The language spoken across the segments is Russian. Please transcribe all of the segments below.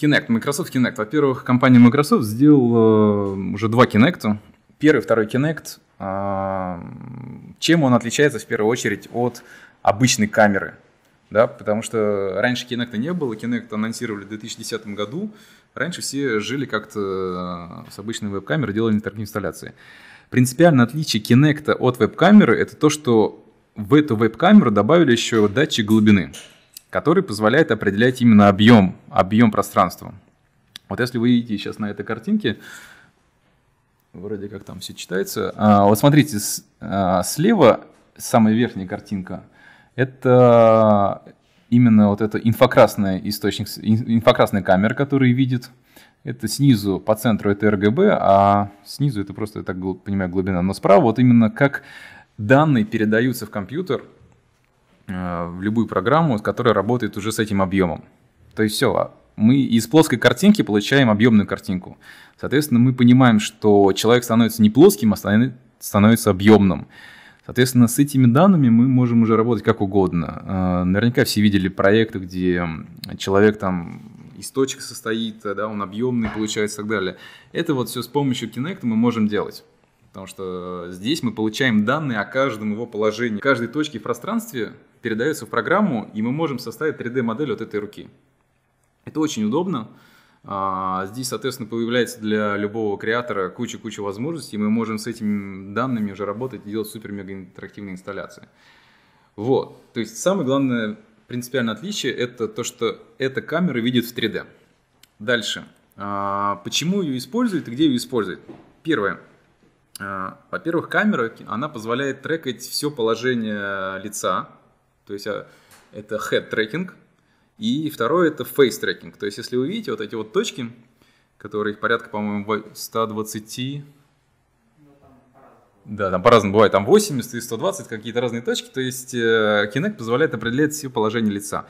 Kinect, Microsoft Kinect. Во-первых, компания Microsoft сделала э, уже два Kinect. Первый, второй Kinect. А, чем он отличается в первую очередь от обычной камеры? да, потому что раньше Kinect не было, Kinect анонсировали в 2010 году, раньше все жили как-то э, с обычной веб-камерой, делали интернет-инсталляции. Принципиальное отличие Kinect от веб-камеры – это то, что в эту веб-камеру добавили еще датчик глубины который позволяет определять именно объем, объем пространства. Вот если вы видите сейчас на этой картинке, вроде как там все читается. А, вот смотрите, с, а, слева самая верхняя картинка – это именно вот эта инфокрасный источник, инфокрасная камера, которая видит. Это снизу, по центру это РГБ, а снизу это просто, я так понимаю, глубина. Но справа вот именно как данные передаются в компьютер – Э, в любую программу, которая работает уже с этим объемом. То есть все, а мы из плоской картинки получаем объемную картинку. Соответственно, мы понимаем, что человек становится не плоским, а становится объемным. Соответственно, с этими данными мы можем уже работать как угодно. Э, наверняка все видели проекты, где человек там из точек состоит, э, да, он объемный получается и так далее. Это вот все с помощью Kinect мы можем делать. Потому что здесь мы получаем данные о каждом его положении, каждой точке в пространстве, передается в программу, и мы можем составить 3D-модель вот этой руки. Это очень удобно. А, здесь, соответственно, появляется для любого креатора куча-куча возможностей, и мы можем с этими данными уже работать и делать супер-мега интерактивные инсталляции. Вот. То есть самое главное принципиальное отличие – это то, что эта камера видит в 3D. Дальше. А, почему ее используют и где ее используют? Первое. А, во-первых, камера, она позволяет трекать все положение лица, то есть а, это head tracking. И второе это face tracking. То есть если вы видите вот эти вот точки, которые порядка, по-моему, 120... Да, там по-разному бывает, там 80 и 120, какие-то разные точки. То есть э, Kinect позволяет определять все положение лица.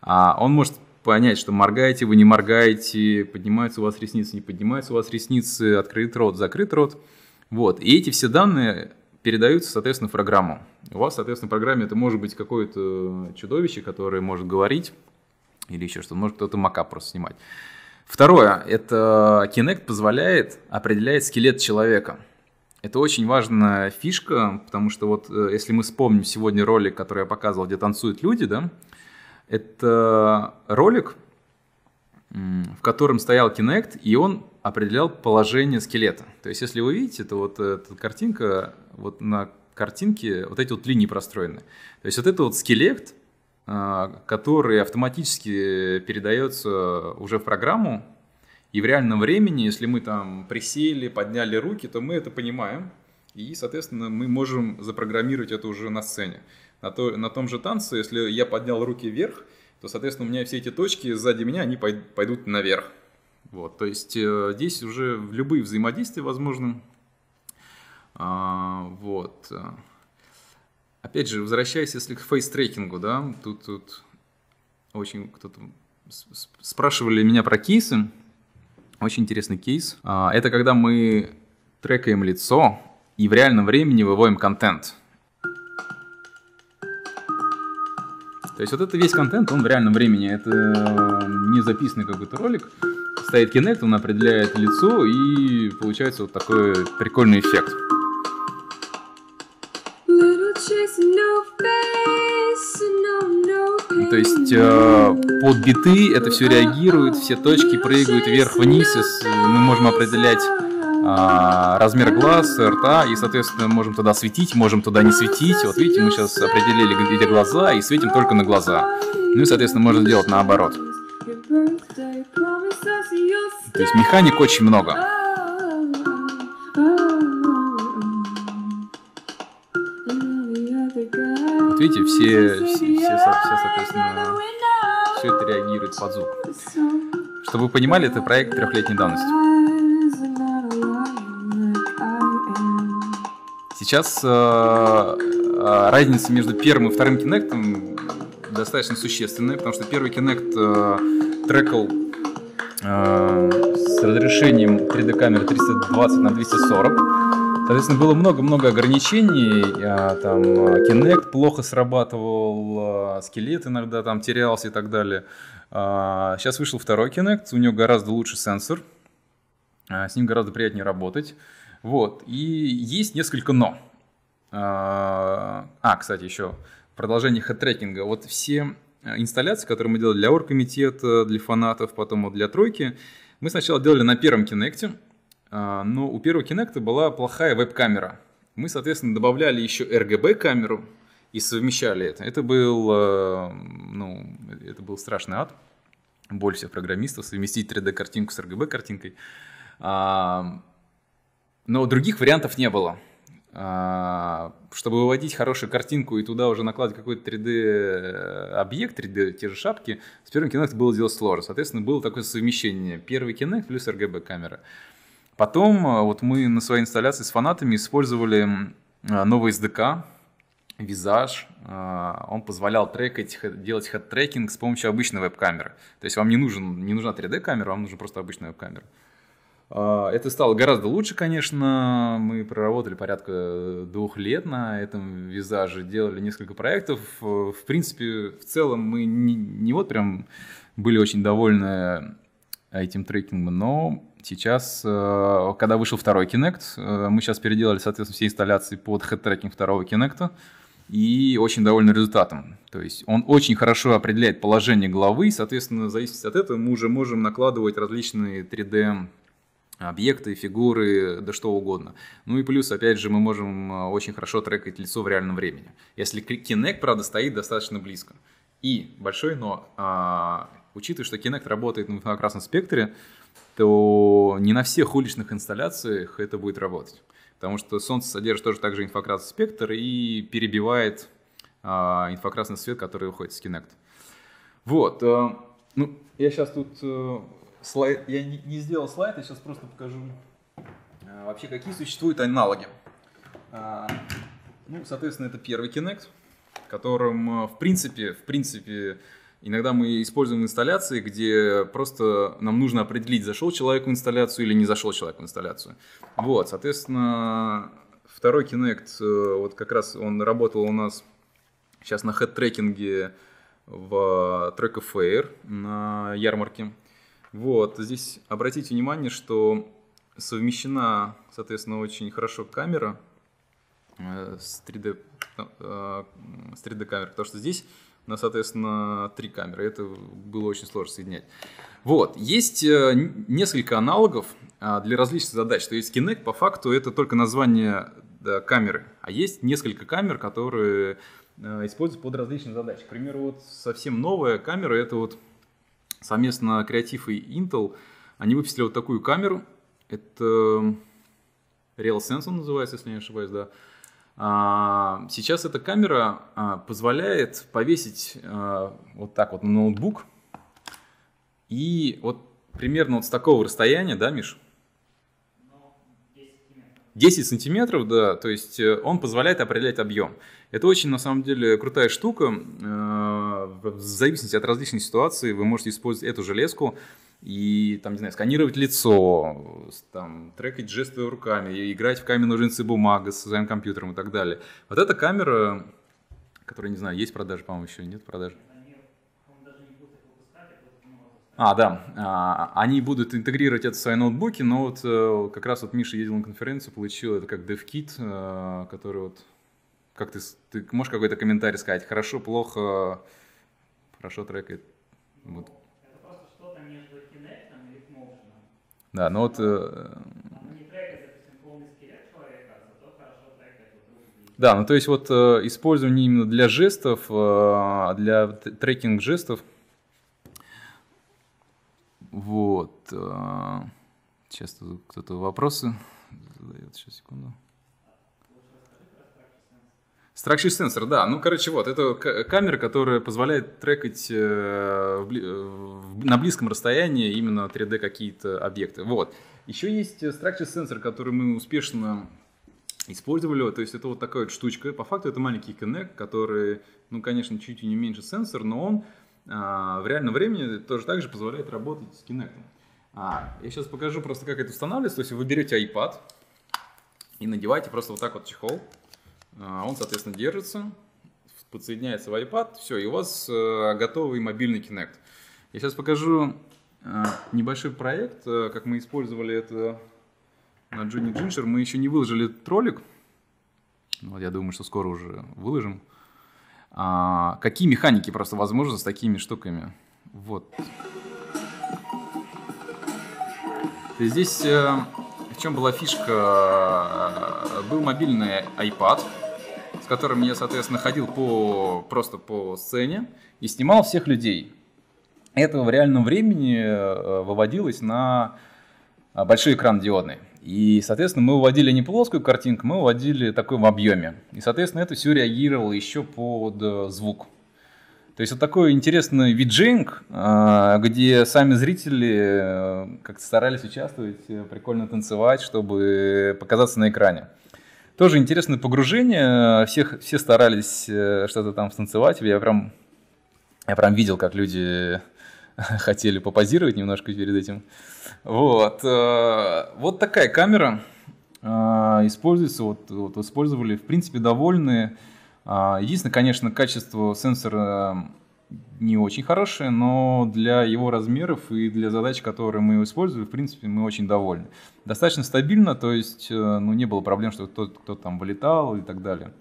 А, он может понять, что моргаете вы, не моргаете, поднимаются у вас ресницы, не поднимаются у вас ресницы, открыт рот, закрыт рот. Вот. И эти все данные передаются, соответственно, в программу. У вас, соответственно, в программе это может быть какое-то чудовище, которое может говорить или еще что-то. Может кто-то мака просто снимать. Второе, это Kinect позволяет определять скелет человека. Это очень важная фишка, потому что вот э, если мы вспомним сегодня ролик, который я показывал, где танцуют люди, да, это ролик, в котором стоял Kinect, и он определял положение скелета. То есть, если вы видите, то вот эта картинка вот на картинки вот эти вот линии простроены. То есть вот это вот скелет, а, который автоматически передается уже в программу, и в реальном времени, если мы там присели, подняли руки, то мы это понимаем, и, соответственно, мы можем запрограммировать это уже на сцене. На, то, на том же танце, если я поднял руки вверх, то, соответственно, у меня все эти точки сзади меня, они пойдут наверх. Вот, то есть э, здесь уже любые взаимодействия возможны, а, вот. Опять же, возвращаясь, если к фейс-трекингу, да, тут, тут очень кто-то спрашивали меня про кейсы. Очень интересный кейс. А, это когда мы трекаем лицо и в реальном времени выводим контент. То есть вот это весь контент, он в реальном времени. Это э, не записанный какой-то ролик. Стоит Kinect, он определяет лицо и получается вот такой прикольный эффект. есть э, под биты это все реагирует, все точки прыгают вверх-вниз, мы можем определять э, размер глаз, рта, и, соответственно, можем туда светить, можем туда не светить. Вот видите, мы сейчас определили, где глаза, и светим только на глаза. Ну и, соответственно, можно сделать наоборот. То есть механик очень много. Вот видите, все, все, все, все соответственно, все это реагирует под звук. Чтобы вы понимали, это проект трехлетней давности. Сейчас э, э разница между первым и вторым кинектом достаточно существенная, потому что первый Kinect э, трекал э, с разрешением 3D камеры 320 на 240 Соответственно, было много-много ограничений. А, там а, Kinect плохо срабатывал, а, скелет иногда там терялся и так далее. Сейчас вышел второй Kinect, у него гораздо лучше сенсор, с ним гораздо приятнее работать. Вот, и есть несколько «но». А, кстати, еще продолжение хэт-трекинга. Вот все инсталляции, которые мы делали для оргкомитета, для фанатов, потом вот для тройки, мы сначала делали на первом Kinect, а, но у первого Kinect была плохая веб-камера. Мы, соответственно, добавляли еще RGB-камеру и совмещали это. Это был, э, ну, это был страшный ад. Боль всех программистов совместить 3D-картинку с RGB-картинкой. А, но других вариантов не было. А, чтобы выводить хорошую картинку и туда уже накладывать какой-то 3D-объект, 3D, те же шапки, с первым Kinect было делать сложно. Соответственно, было такое совмещение. Первый Kinect плюс RGB-камера. Потом э, вот мы на своей инсталляции с фанатами использовали э, новый SDK, визаж, э, он позволял трекать, делать хэт-трекинг с помощью обычной веб-камеры. То есть вам не, нужен, не нужна 3D-камера, вам нужна просто обычная веб-камера. Это стало гораздо лучше, конечно. Мы проработали порядка двух лет на этом визаже, делали несколько проектов. В принципе, в целом мы не, не вот прям были очень довольны этим трекингом, но Сейчас, э, когда вышел второй Kinect, э, мы сейчас переделали, соответственно, все инсталляции под хэт второго Kinect и очень довольны результатом. То есть он очень хорошо определяет положение головы, и, соответственно, в зависимости от этого мы уже можем накладывать различные 3D объекты, фигуры, да что угодно. Ну и плюс, опять же, мы можем э, очень хорошо трекать лицо в реальном времени. Если Kinect, правда, стоит достаточно близко. И, большой но, а, учитывая, что Kinect работает на инфракрасном спектре, то не на всех уличных инсталляциях это будет работать. Потому что солнце содержит тоже также инфракрасный спектр и перебивает э, а, инфракрасный свет, который уходит с Kinect. Вот. Э, ну, я сейчас тут э, слайд... Я не, не сделал слайд, я сейчас просто покажу э, вообще, какие существуют аналоги. Э, ну, соответственно, это первый Kinect, которым, э, в принципе, в принципе, Иногда мы используем инсталляции, где просто нам нужно определить, зашел человек в инсталляцию или не зашел человек в инсталляцию. Вот, соответственно, второй Kinect, э, вот как раз он работал у нас сейчас на хэт-трекинге в трека Fair на ярмарке. Вот, здесь обратите внимание, что совмещена, соответственно, очень хорошо камера э, с 3D, э, с 3D камер, потому что здесь на, соответственно, три камеры. Это было очень сложно соединять. Вот, есть э, несколько аналогов а, для различных задач. То есть Kinect, по факту, это только название камеры, а есть несколько камер, которые э, используются под различные задачи. К примеру, вот совсем новая камера, это вот совместно Креатив и Intel, они выпустили вот такую камеру, это RealSense он называется, если не ошибаюсь, да, а, сейчас эта камера а, позволяет повесить а, вот так вот на ноутбук. И вот примерно вот с такого расстояния, да, Миш? 10 сантиметров, да, то есть э, он позволяет определять объем. Это очень, на самом деле, крутая штука. Э, в зависимости от различных ситуаций вы можете использовать эту железку и там, не знаю, сканировать лицо, там, трекать жесты руками, играть в камень, ножницы, бумага с своим компьютером и так далее. Вот эта камера, которая, не знаю, есть продажи, по-моему, еще нет продажи? А, да. А, они будут интегрировать это в свои ноутбуки, но вот э, как раз вот Миша ездил на конференцию, получил это как DevKit, э, который вот... Как ты, ты можешь какой-то комментарий сказать? Хорошо, плохо, хорошо трекает. Вот. Да, ну вот... Э, да, ну то есть вот э, использование именно для жестов, э, для трекинг жестов. Вот. Сейчас кто-то вопросы задает. Сейчас, секунду. Structure сенсор да. Ну, короче, вот, это камера, которая позволяет трекать э, в, в, на близком расстоянии именно 3D какие-то объекты. Вот. Еще есть Structure э, сенсор который мы успешно использовали. То есть это вот такая вот штучка. По факту это маленький Kinect, который, ну, конечно, чуть не меньше сенсор, но он э, в реальном времени тоже также позволяет работать с Kinect. А, я сейчас покажу просто, как это устанавливается. То есть вы берете iPad и надеваете просто вот так вот чехол. А, он, соответственно, держится, подсоединяется в iPad, все, и у вас э, готовый мобильный Kinect. Я сейчас покажу э, небольшой проект, э, как мы использовали это на Джуни Джинджер. Мы еще не выложили этот ролик, вот я думаю, что скоро уже выложим. А, какие механики просто возможны с такими штуками? Вот. Здесь в чем была фишка? Был мобильный iPad, с которым я, соответственно, ходил по, просто по сцене и снимал всех людей. этого в реальном времени э, выводилось на э, большой экран диодный. И, соответственно, мы выводили не плоскую картинку, мы выводили такой в объеме. И, соответственно, это все реагировало еще под э, звук. То есть вот такой интересный виджинг, где сами зрители как-то старались участвовать, прикольно танцевать, чтобы показаться на экране. Тоже интересное погружение. Всех, все старались э, что-то там станцевать. Я прям, я прям видел, как люди хотели попозировать немножко перед этим. Вот. Э, вот такая камера э, используется. Вот, вот использовали, в принципе, довольны. А, единственное, конечно, качество сенсора не очень хорошие, но для его размеров и для задач, которые мы используем, в принципе, мы очень довольны. Достаточно стабильно, то есть э, ну, не было проблем, что кто-то кто там вылетал и так далее.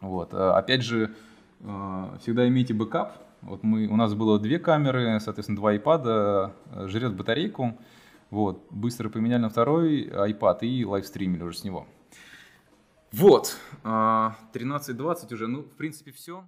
Вот. Э, опять же, э, всегда имейте бэкап. Вот мы, у нас было две камеры, соответственно, два iPad, жрет батарейку. Вот. Быстро поменяли на второй iPad и лайвстримили уже с него. Вот, 13.20 уже, ну, в принципе, все.